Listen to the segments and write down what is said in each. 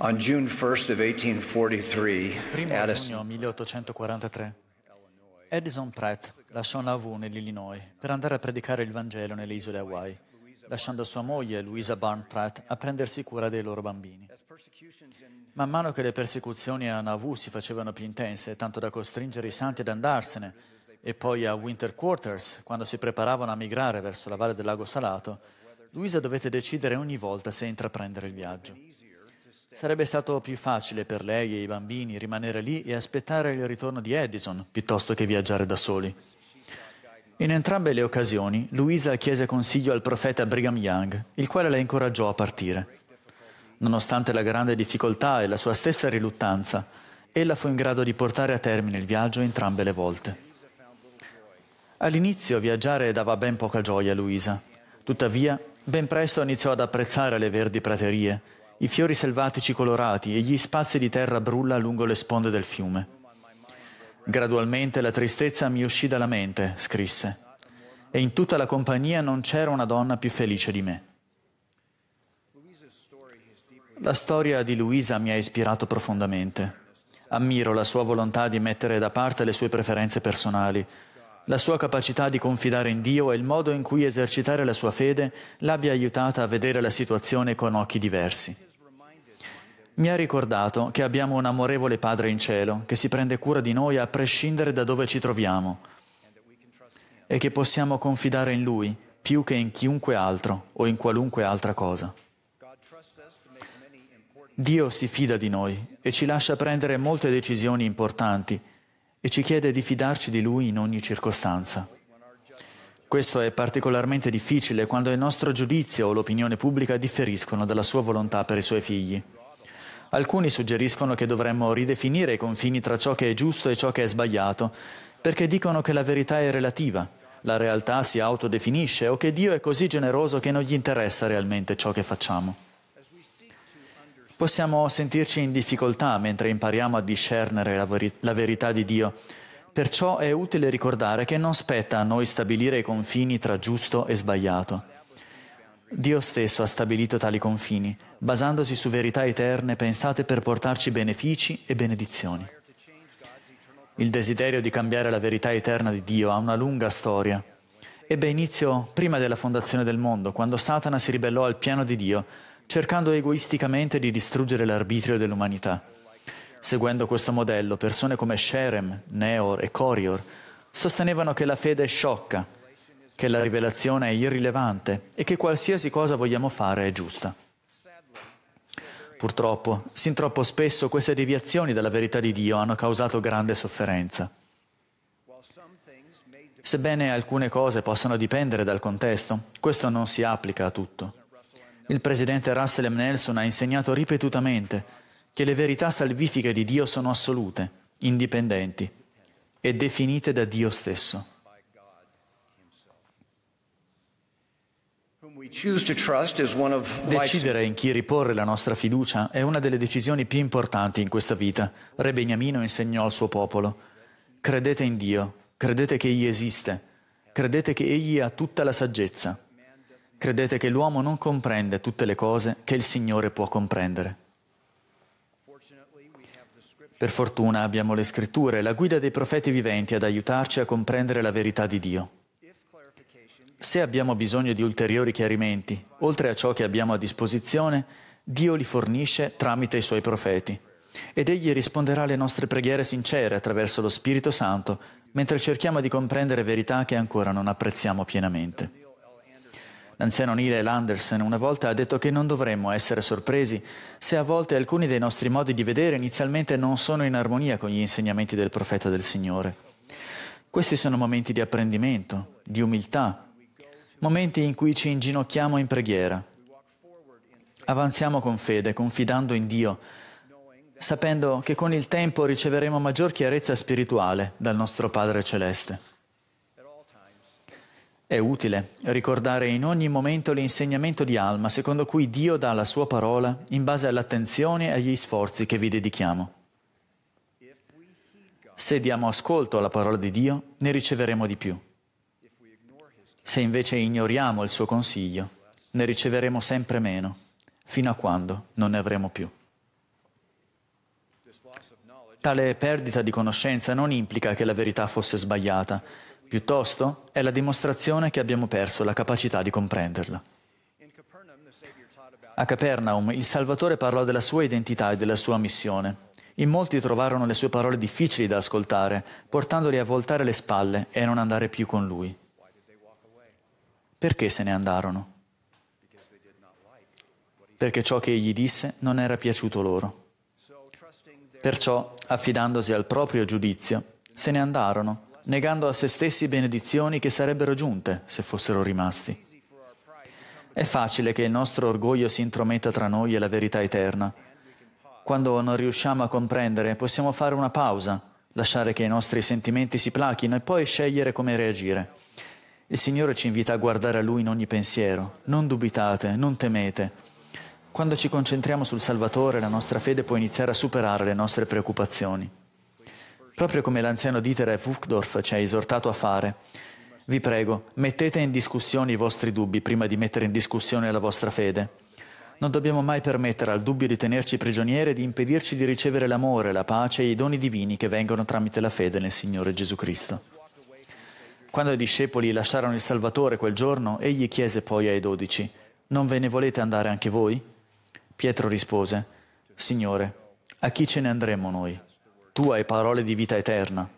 On June 1st of 1843, Primo 1843, Edison Pratt lasciò Nauvoo nell'Illinois per andare a predicare il Vangelo nelle isole Hawaii, lasciando sua moglie, Louisa Barn Pratt, a prendersi cura dei loro bambini. Man mano che le persecuzioni a Nauvoo si facevano più intense, tanto da costringere i santi ad andarsene, e poi a Winter Quarters, quando si preparavano a migrare verso la valle del lago Salato, Luisa dovette decidere ogni volta se intraprendere il viaggio. Sarebbe stato più facile per lei e i bambini rimanere lì e aspettare il ritorno di Edison piuttosto che viaggiare da soli. In entrambe le occasioni, Luisa chiese consiglio al profeta Brigham Young, il quale la incoraggiò a partire. Nonostante la grande difficoltà e la sua stessa riluttanza, ella fu in grado di portare a termine il viaggio entrambe le volte. All'inizio viaggiare dava ben poca gioia a Luisa. Tuttavia, ben presto iniziò ad apprezzare le verdi praterie i fiori selvatici colorati e gli spazi di terra brulla lungo le sponde del fiume. Gradualmente la tristezza mi uscì dalla mente, scrisse, e in tutta la compagnia non c'era una donna più felice di me. La storia di Luisa mi ha ispirato profondamente. Ammiro la sua volontà di mettere da parte le sue preferenze personali, la sua capacità di confidare in Dio e il modo in cui esercitare la sua fede l'abbia aiutata a vedere la situazione con occhi diversi mi ha ricordato che abbiamo un amorevole Padre in cielo che si prende cura di noi a prescindere da dove ci troviamo e che possiamo confidare in Lui più che in chiunque altro o in qualunque altra cosa. Dio si fida di noi e ci lascia prendere molte decisioni importanti e ci chiede di fidarci di Lui in ogni circostanza. Questo è particolarmente difficile quando il nostro giudizio o l'opinione pubblica differiscono dalla sua volontà per i suoi figli. Alcuni suggeriscono che dovremmo ridefinire i confini tra ciò che è giusto e ciò che è sbagliato, perché dicono che la verità è relativa, la realtà si autodefinisce o che Dio è così generoso che non gli interessa realmente ciò che facciamo. Possiamo sentirci in difficoltà mentre impariamo a discernere la, veri- la verità di Dio, perciò è utile ricordare che non spetta a noi stabilire i confini tra giusto e sbagliato. Dio stesso ha stabilito tali confini, basandosi su verità eterne pensate per portarci benefici e benedizioni. Il desiderio di cambiare la verità eterna di Dio ha una lunga storia. Ebbe inizio prima della fondazione del mondo, quando Satana si ribellò al piano di Dio, cercando egoisticamente di distruggere l'arbitrio dell'umanità. Seguendo questo modello, persone come Sherem, Neor e Corior sostenevano che la fede è sciocca, che la rivelazione è irrilevante e che qualsiasi cosa vogliamo fare è giusta. Purtroppo, sin troppo spesso queste deviazioni dalla verità di Dio hanno causato grande sofferenza. Sebbene alcune cose possano dipendere dal contesto, questo non si applica a tutto. Il presidente Russell M. Nelson ha insegnato ripetutamente che le verità salvifiche di Dio sono assolute, indipendenti e definite da Dio stesso. Decidere in chi riporre la nostra fiducia è una delle decisioni più importanti in questa vita. Re Beniamino insegnò al suo popolo, credete in Dio, credete che Egli esiste, credete che Egli ha tutta la saggezza, credete che l'uomo non comprende tutte le cose che il Signore può comprendere. Per fortuna abbiamo le scritture, la guida dei profeti viventi ad aiutarci a comprendere la verità di Dio. Se abbiamo bisogno di ulteriori chiarimenti, oltre a ciò che abbiamo a disposizione, Dio li fornisce tramite i suoi profeti. Ed egli risponderà alle nostre preghiere sincere attraverso lo Spirito Santo, mentre cerchiamo di comprendere verità che ancora non apprezziamo pienamente. L'anziano Neil Anderson una volta ha detto che non dovremmo essere sorpresi se a volte alcuni dei nostri modi di vedere inizialmente non sono in armonia con gli insegnamenti del profeta del Signore. Questi sono momenti di apprendimento, di umiltà momenti in cui ci inginocchiamo in preghiera. Avanziamo con fede, confidando in Dio, sapendo che con il tempo riceveremo maggior chiarezza spirituale dal nostro Padre Celeste. È utile ricordare in ogni momento l'insegnamento di Alma, secondo cui Dio dà la sua parola in base all'attenzione e agli sforzi che vi dedichiamo. Se diamo ascolto alla parola di Dio, ne riceveremo di più. Se invece ignoriamo il suo consiglio, ne riceveremo sempre meno, fino a quando non ne avremo più. Tale perdita di conoscenza non implica che la verità fosse sbagliata, piuttosto è la dimostrazione che abbiamo perso la capacità di comprenderla. A Capernaum il Salvatore parlò della sua identità e della sua missione. In molti trovarono le sue parole difficili da ascoltare, portandoli a voltare le spalle e non andare più con lui. Perché se ne andarono? Perché ciò che egli disse non era piaciuto loro. Perciò, affidandosi al proprio giudizio, se ne andarono, negando a se stessi benedizioni che sarebbero giunte se fossero rimasti. È facile che il nostro orgoglio si intrometta tra noi e la verità eterna. Quando non riusciamo a comprendere, possiamo fare una pausa, lasciare che i nostri sentimenti si plachino e poi scegliere come reagire. Il Signore ci invita a guardare a Lui in ogni pensiero. Non dubitate, non temete. Quando ci concentriamo sul Salvatore, la nostra fede può iniziare a superare le nostre preoccupazioni. Proprio come l'anziano Dieter F. Wuchtdorf ci ha esortato a fare, vi prego, mettete in discussione i vostri dubbi prima di mettere in discussione la vostra fede. Non dobbiamo mai permettere al dubbio di tenerci prigionieri e di impedirci di ricevere l'amore, la pace e i doni divini che vengono tramite la fede nel Signore Gesù Cristo. Quando i discepoli lasciarono il Salvatore quel giorno, egli chiese poi ai dodici, Non ve ne volete andare anche voi? Pietro rispose, Signore, a chi ce ne andremo noi? Tu hai parole di vita eterna.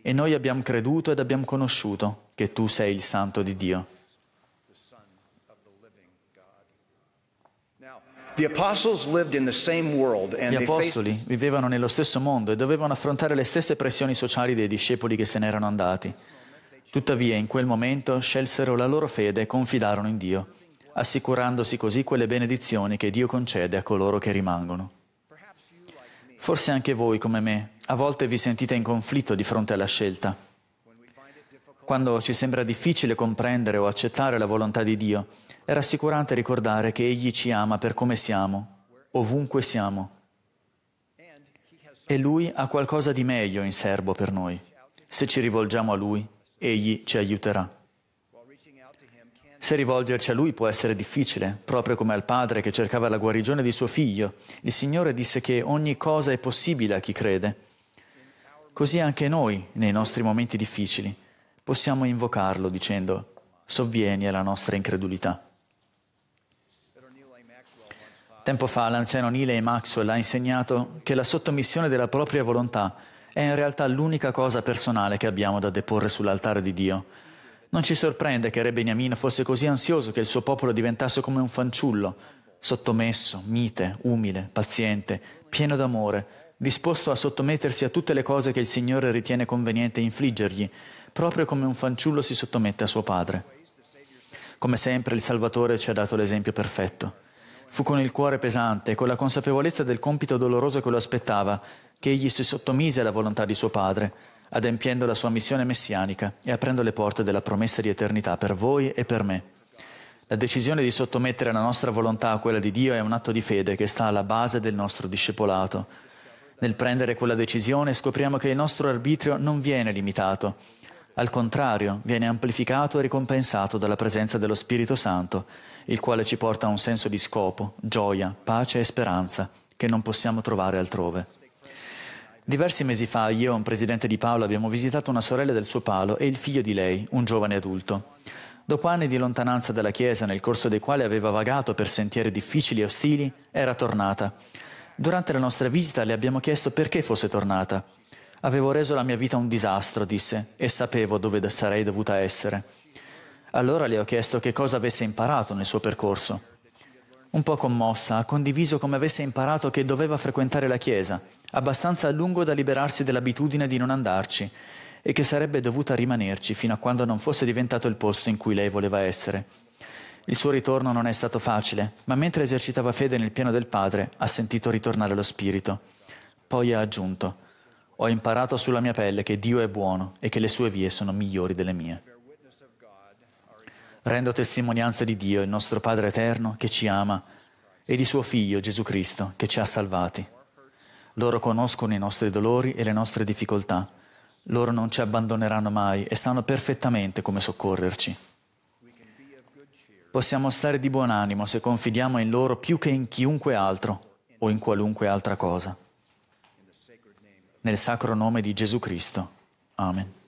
E noi abbiamo creduto ed abbiamo conosciuto che tu sei il Santo di Dio. Gli apostoli vivevano nello stesso mondo e dovevano affrontare le stesse pressioni sociali dei discepoli che se n'erano andati. Tuttavia in quel momento scelsero la loro fede e confidarono in Dio, assicurandosi così quelle benedizioni che Dio concede a coloro che rimangono. Forse anche voi, come me, a volte vi sentite in conflitto di fronte alla scelta. Quando ci sembra difficile comprendere o accettare la volontà di Dio, è rassicurante ricordare che Egli ci ama per come siamo, ovunque siamo. E Lui ha qualcosa di meglio in serbo per noi, se ci rivolgiamo a Lui Egli ci aiuterà. Se rivolgerci a Lui può essere difficile, proprio come al padre che cercava la guarigione di suo figlio, il Signore disse che ogni cosa è possibile a chi crede. Così anche noi, nei nostri momenti difficili, possiamo invocarlo dicendo, sovvieni alla nostra incredulità. Tempo fa l'anziano Neil A. Maxwell ha insegnato che la sottomissione della propria volontà è in realtà l'unica cosa personale che abbiamo da deporre sull'altare di Dio. Non ci sorprende che Re Beniamino fosse così ansioso che il suo popolo diventasse come un fanciullo, sottomesso, mite, umile, paziente, pieno d'amore, disposto a sottomettersi a tutte le cose che il Signore ritiene conveniente infliggergli, proprio come un fanciullo si sottomette a suo padre. Come sempre il Salvatore ci ha dato l'esempio perfetto. Fu con il cuore pesante e con la consapevolezza del compito doloroso che lo aspettava che egli si sottomise alla volontà di suo Padre, adempiendo la sua missione messianica e aprendo le porte della promessa di eternità per voi e per me. La decisione di sottomettere la nostra volontà a quella di Dio è un atto di fede che sta alla base del nostro discepolato. Nel prendere quella decisione scopriamo che il nostro arbitrio non viene limitato, al contrario viene amplificato e ricompensato dalla presenza dello Spirito Santo, il quale ci porta a un senso di scopo, gioia, pace e speranza che non possiamo trovare altrove. Diversi mesi fa io e un presidente di Paolo abbiamo visitato una sorella del suo palo e il figlio di lei, un giovane adulto. Dopo anni di lontananza dalla Chiesa, nel corso dei quali aveva vagato per sentieri difficili e ostili, era tornata. Durante la nostra visita le abbiamo chiesto perché fosse tornata. Avevo reso la mia vita un disastro, disse, e sapevo dove sarei dovuta essere. Allora le ho chiesto che cosa avesse imparato nel suo percorso. Un po' commossa, ha condiviso come avesse imparato che doveva frequentare la Chiesa abbastanza a lungo da liberarsi dell'abitudine di non andarci e che sarebbe dovuta rimanerci fino a quando non fosse diventato il posto in cui lei voleva essere. Il suo ritorno non è stato facile, ma mentre esercitava fede nel piano del padre, ha sentito ritornare lo spirito. Poi ha aggiunto, ho imparato sulla mia pelle che Dio è buono e che le sue vie sono migliori delle mie. Rendo testimonianza di Dio, il nostro Padre eterno, che ci ama, e di suo Figlio Gesù Cristo, che ci ha salvati. Loro conoscono i nostri dolori e le nostre difficoltà. Loro non ci abbandoneranno mai e sanno perfettamente come soccorrerci. Possiamo stare di buon animo se confidiamo in loro più che in chiunque altro o in qualunque altra cosa. Nel sacro nome di Gesù Cristo. Amen.